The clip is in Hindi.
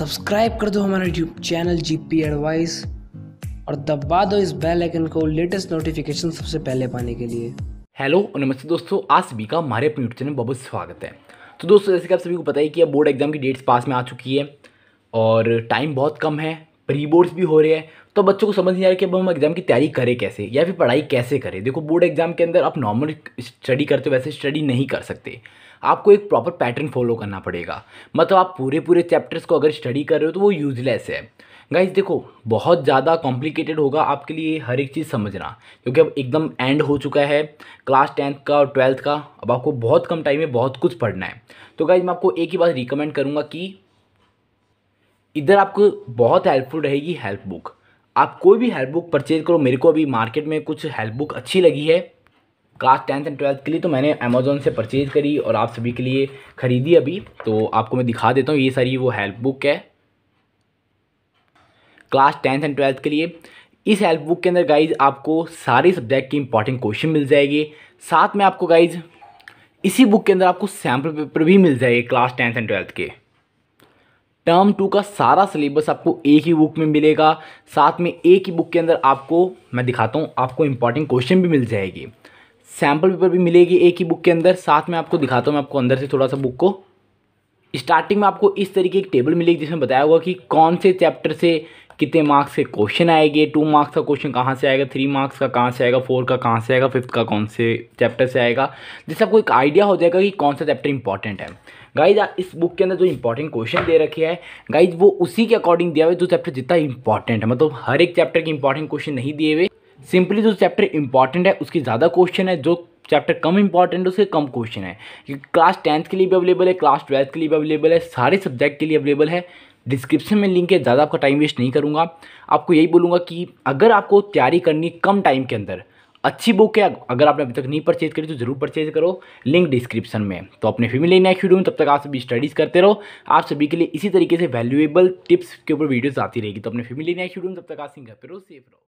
सब्सक्राइब कर दो हमारा YouTube channel G P advice और दबा दो इस बेल आइकन को लेटेस्ट नोटिफिकेशन सबसे पहले पाने के लिए हेलो नमस्ते दोस्तों आज सभी का हमारे अपने यूट्यूब चैनल में बहुत स्वागत है तो दोस्तों जैसे कि आप सभी को पता ही कि अब बोर्ड एग्जाम की डेट्स पास में आ चुकी है और टाइम बहुत कम है प्री बोर्ड्स भी हो रहे हैं तो बच्चों को समझ नहीं आ रहा कि अब हम एग्ज़ाम की तैयारी करें कैसे या फिर पढ़ाई कैसे करें देखो बोर्ड एग्ज़ाम के अंदर आप नॉर्मल स्टडी करते हो वैसे स्टडी नहीं कर सकते आपको एक प्रॉपर पैटर्न फॉलो करना पड़ेगा मतलब आप पूरे पूरे चैप्टर्स को अगर स्टडी कर रहे हो तो वो यूजलेस है गाइज देखो बहुत ज़्यादा कॉम्प्लिकेटेड होगा आपके लिए हर एक चीज़ समझना क्योंकि अब एकदम एंड हो चुका है क्लास टेंथ का और ट्वेल्थ का अब आपको बहुत कम टाइम में बहुत कुछ पढ़ना है तो गाइज मैं आपको एक ही बात रिकमेंड करूँगा कि इधर आपको बहुत हेल्पफुल रहेगी हेल्प बुक आप कोई भी हेल्प बुक परचेज करो मेरे को अभी मार्केट में कुछ हेल्प बुक अच्छी लगी है क्लास टेंथ एंड ट्वेल्थ के लिए तो मैंने अमेजोन से परचेज़ करी और आप सभी के लिए ख़रीदी अभी तो आपको मैं दिखा देता हूँ ये सारी वो हेल्प बुक है क्लास टेंथ एंड ट्वेल्थ के लिए इस हेल्प बुक के अंदर गाइज आपको सारे सब्जेक्ट की इंपॉर्टेंट क्वेश्चन मिल जाएगी साथ में आपको गाइज इसी बुक के अंदर आपको सैम्पल पेपर भी मिल जाएंगे क्लास टेंथ एंड ट्वेल्थ के टर्म टू का सारा सिलेबस आपको एक ही बुक में मिलेगा साथ में एक ही बुक के अंदर आपको मैं दिखाता हूँ आपको इंपॉर्टेंट क्वेश्चन भी मिल जाएगी सैम्पल पेपर भी मिलेगी एक ही बुक के अंदर साथ में आपको दिखाता हूँ मैं आपको अंदर से थोड़ा सा बुक को स्टार्टिंग में आपको इस तरीके की टेबल मिलेगी जिसमें बताया हुआ कि कौन से चैप्टर से कितने मार्क्स के क्वेश्चन आएंगे टू मार्क्स का क्वेश्चन कहाँ से आएगा थ्री मार्क्स का कहाँ से आएगा फोर का कहाँ से आएगा फिफ्थ का कौन से चैप्टर से आएगा जिससे आपको एक आइडिया हो जाएगा कि कौन सा चैप्टर इंपॉर्टेंट है गाइज इस बुक के अंदर जो इंपॉर्टेंट क्वेश्चन दे रखे है गाइज वो उसी के अकॉर्डिंग दिया हुआ है जो चैप्टर जितना इंपॉर्टेंट है मतलब हर एक चैप्टर के इंपॉर्टेंट क्वेश्चन नहीं दिए हुए सिंपली जो चैप्टर इंपॉर्टेंट है उसकी ज़्यादा क्वेश्चन है जो चैप्टर कम इंपॉर्टेंट है उसके कम क्वेश्चन है क्योंकि क्लास टेंथ के लिए भी अवेलेबल है क्लास ट्वेल्थ के लिए भी अवेलेबल है सारे सब्जेक्ट के लिए अवेलेबल है डिस्क्रिप्शन में लिंक है ज़्यादा आपका टाइम वेस्ट नहीं करूँगा आपको यही बोलूँगा कि अगर आपको तैयारी करनी कम टाइम के अंदर अच्छी बुक है अगर आपने अभी तक नहीं परचेज करी तो ज़रूर परचेज करो लिंक डिस्क्रिप्शन में तो अपने फिर लेने नेक्स्ट वीडियो में तब तक आप सभी स्टडीज़ करते रहो आप सभी के लिए इसी तरीके से वैल्यूएबल टिप्स के ऊपर वीडियोस आती रहेगी तो अपने फिर लेने नेक्स्ट वीडियो में तब तक आप सिंह करते रहो सेफ रहो